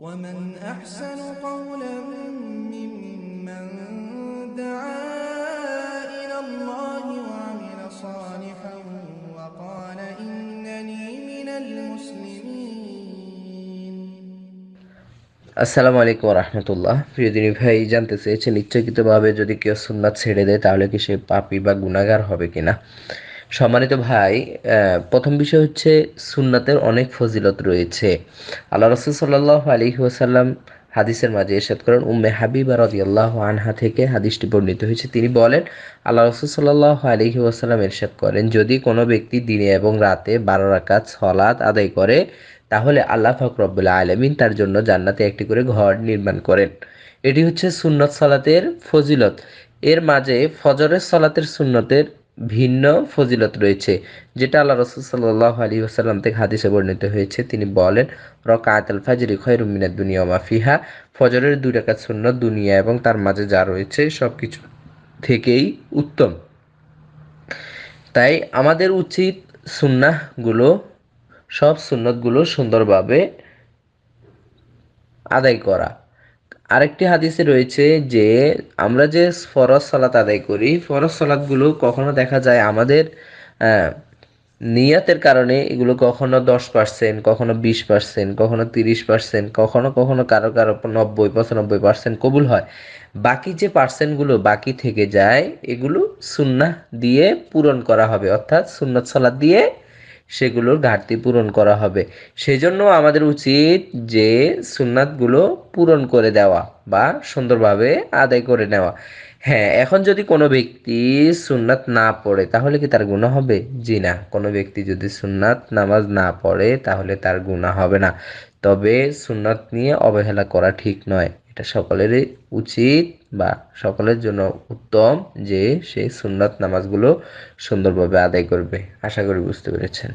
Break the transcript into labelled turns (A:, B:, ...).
A: আসসালামু আলাইকুম রহমতুল্লাহ প্রিয় দিনী ভাই জানতে চেয়েছেন ইচ্ছাকৃতভাবে যদি কেউ সুন্নাত ছেড়ে দেয় তাহলে কি সে পাপি বা গুণাগার হবে কিনা সম্মানিত ভাই প্রথম বিষয় হচ্ছে সুন্নাতের অনেক ফজিলত রয়েছে আল্লাহ রসুল সাল্লাহ আলী ওসাল্লাম হাদিসের মাঝে এরশাদ করেন উম্মে হাবিব আর রদিয়াল্লাহ আনহা থেকে হাদিসটি বর্ণিত হয়েছে তিনি বলেন আল্লাহ রসুল সাল্লাহ আলী ওসাল্লাম এরশাদ করেন যদি কোনো ব্যক্তি দিনে এবং রাতে বারো রাকাত সলাদ আদায় করে তাহলে আল্লাহ ফকরবুল্লা আলমিন তার জন্য জান্নাতে একটি করে ঘর নির্মাণ করেন এটি হচ্ছে সুন্নত সালাতের ফজিলত এর মাঝে ফজরের সালাতের সুন্নতের ভিন্ন ফজিলত রয়েছে যেটা আল্লাহ রসুল সাল্লাহ আলী আসাল্লাম থেকে হাদিসে বর্ণিত হয়েছে তিনি বলেন রকায়াতল আল ফাজরি খয়রুমিনা দুনিয়া মাফিহা ফজরের দুই রেখা শূন্য দুনিয়া এবং তার মাঝে যা রয়েছে সব কিছু থেকেই উত্তম তাই আমাদের উচিত সুন্নাগুলো সব সুন্নতগুলো সুন্দরভাবে আদায় করা আরেকটি হাদিসে রয়েছে যে আমরা যে ফরজ সালাত আদায় করি ফরজ সালাতগুলো কখনো দেখা যায় আমাদের নিয়াতের কারণে এগুলো কখনো দশ পার্সেন্ট কখনো বিশ পার্সেন্ট কখনো তিরিশ পার্সেন্ট কখনো কখনো কারো কারো নব্বই পঁচানব্বই পার্সেন্ট কবুল হয় বাকি যে পার্সেন্টগুলো বাকি থেকে যায় এগুলো সুন্না দিয়ে পূরণ করা হবে অর্থাৎ সুন্নাত সালাদ দিয়ে সেগুলোর ঘাটতি পূরণ করা হবে সেজন্য আমাদের উচিত যে সুন্নাতগুলো পূরণ করে দেওয়া বা সুন্দরভাবে আদায় করে নেওয়া হ্যাঁ এখন যদি কোনো ব্যক্তি সুন্নাত না পড়ে তাহলে কি তার গুণা হবে জি না কোনো ব্যক্তি যদি সুন্নাত নামাজ না পড়ে তাহলে তার গুণা হবে না তবে সুন্নাত নিয়ে অবহেলা করা ঠিক নয় এটা সকলেরই উচিত বা সকলের জন্য উত্তম যে সে সুন্নাত নামাজগুলো সুন্দরভাবে আদায় করবে আশা করি বুঝতে পেরেছেন